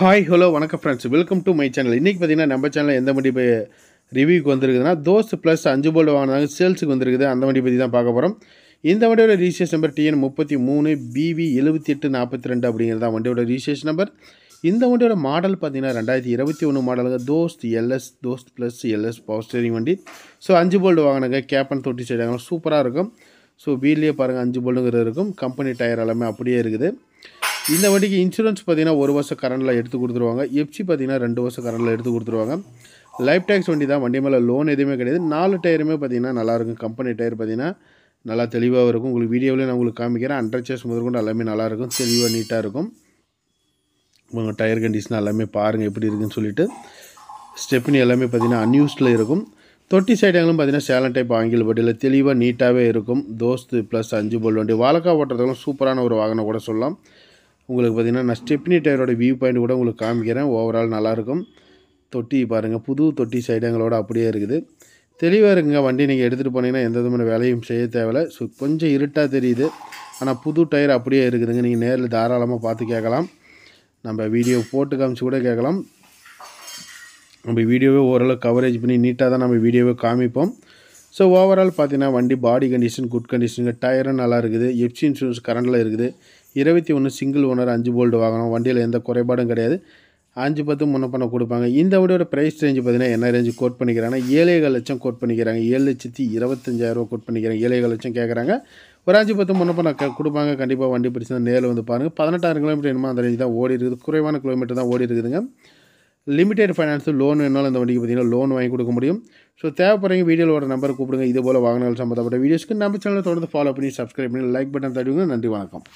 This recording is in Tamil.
ஹாய் ஹலோ வணக்கம் friends welcome to my channel இன்றைக்கி பார்த்தீங்கன்னா நம்ம சேனலில் எந்த வண்டி ரிவியூக்கு வந்திருக்குதுன்னா தோஸ் ப்ளஸ் அஞ்சு போல்டு வாங்கினாங்க சேல்ஸுக்கு வந்திருக்குது அந்த வண்டி பற்றி தான் பார்க்க போகிறோம் இந்த வண்டியோட ரிஜிஸ்ட்ரேஷன் நம்பர் டிஎன் முப்பத்தி மூணு பிவி எழுபத்தி எட்டு நாற்பத்தி ரெண்டு அப்படிங்கிறது தான் வண்டியோட ரிஜிஸ்ட்ரேஷன் நம்பர் இந்த வண்டியோட மாடல் பார்த்தீங்கன்னா ரெண்டாயிரத்தி இருபத்தி ஒன்று மாடலுங்க Dost LS Dost plus LS power steering வண்டி ஸோ அஞ்சு போல்டு வாங்கினாங்க கேப்பன் தொட்டி செய்கிறாங்க சூப்பராக இருக்கும் ஸோ வீட்லேயே பாருங்கள் அஞ்சு போல்டுங்கிறது இருக்கும் கம்பெனி டயர் எல்லாமே அப்படியே இருக்குது இந்த வண்டிக்கு இன்சூரன்ஸ் பார்த்திங்கன்னா ஒரு வருஷம் கரண்டில் எடுத்து கொடுத்துருவாங்க எஃப்சி பார்த்திங்கன்னா ரெண்டு வருஷம் கரண்டில் எடுத்து கொடுத்துருவாங்க லைஃப் டேக்ஸ் வண்டி தான் வண்டி மேலே லோன் எதுவுமே கிடையாது நாலு டயருமே பார்த்திங்கன்னா நல்லாயிருக்கும் கம்பெனி டயர் பார்த்திங்கன்னா நல்லா தெளிவாக இருக்கும் உங்களுக்கு வீடியோவிலே நான் உங்களுக்கு காமிக்கிறேன் அண்டர்ச்சேஸ் முதற்கொண்டு எல்லாமே நல்லாயிருக்கும் தெளிவாக நீட்டாக இருக்கும் உங்கள் டயர் கண்டிஷன் எல்லாமே பாருங்கள் எப்படி இருக்குன்னு சொல்லிட்டு ஸ்டெப்னி எல்லாமே பார்த்திங்கன்னா அன்யூஸ்டில் இருக்கும் தொட்டி சைடுங்களும் பார்த்திங்கன்னா சேலன் டைப் ஆங்கில் பட்டியில் தெளிவாக நீட்டாகவே இருக்கும் தோஸ்து ப்ளஸ் அஞ்சு போல் வண்டி வாழக்கா ஓட்டுறதுக்கும் சூப்பரான ஒரு வாகனம் கூட சொல்லலாம் உங்களுக்கு பார்த்திங்கன்னா நான் ஸ்டெப்னி டயரோட வியூ பாயிண்ட் கூட உங்களுக்கு காமிக்கிறேன் ஓவரால் நல்லாயிருக்கும் தொட்டி பாருங்கள் புது தொட்டி சைடு அப்படியே இருக்குது தெளிவாக இருங்க வண்டி நீங்கள் எடுத்துகிட்டு போனீங்கன்னா எந்த விதமான வேலையும் செய்ய தேவையில்லை ஸோ கொஞ்சம் இருட்டாக தெரியுது ஆனால் புது டயர் அப்படியே இருக்குதுங்க நீங்கள் நேரில் தாராளமாக பார்த்து கேட்கலாம் நம்ம வீடியோ போட்டு காமிச்சு கூட கேட்கலாம் நம்ம வீடியோவே ஓரளவு கவரேஜ் பண்ணி நீட்டாக தான் நம்ம வீடியோவே காமிப்போம் ஸோ ஓவரால் பார்த்தீங்கன்னா வண்டி பாடி கண்டிஷன் குட் கண்டிஷனுங்க டயரும் நல்லா இருக்குது எஃப்சி இன்சூரன்ஸ் கரண்டில் இருக்குது இருபத்தி ஒன்று சிங்கிள் ஓனர் அஞ்சு போல்டு வாங்கணும் வண்டியில் எந்த குறைபாடும் கிடையாது அஞ்சு பத்து முன்ன பண்ண கொடுப்பாங்க இந்த வண்டியோட ப்ரைஸ் ரேஞ்சு பார்த்தீங்கன்னா என்ன ரேஞ்சு கோட் பண்ணிக்கிறாங்கன்னா ஏழேகால் லட்சம் கோட் பண்ணிக்கிறாங்க ஏழு லட்சத்தி இருபத்தஞ்சாயிரரூவா கோட் பண்ணிக்கிறாங்க ஏழேகால் லட்சம் கேட்குறாங்க ஒரு அஞ்சு பத்து முன்ன பண்ண கொடுப்பாங்க கண்டிப்பாக வண்டி பிடிச்சா நேரில் வந்து பாருங்கள் பதினெட்டாயிரம் கிலோமீட்டர் என்னமோ அந்த ரேஞ்சு தான் ஓடி இருக்குது குறைவான கிலோமீட்டர் தான் ஓடி இருக்குதுங்க லிமிடெட் ஃபைனான்ஸு லோன் வேணாலும் இந்த வண்டிக்கு பார்த்தீங்கன்னா லோன் வாங்கி கொடுக்க முடியும் ஸோ தேவைப்படுறீங்க வீடியோவோட நம்பர் கூப்பிடுங்க இது போல் வாகனங்கள் சம்மந்தப்பட்ட வீடியோஸ்க்கு நம்ம சேனலை தொடர்ந்து ஃபாலோ பண்ணி சப்ஸ்கிரைப் பண்ணி லைக் பட்டன் தடுவிங்க நன்றி வணக்கம்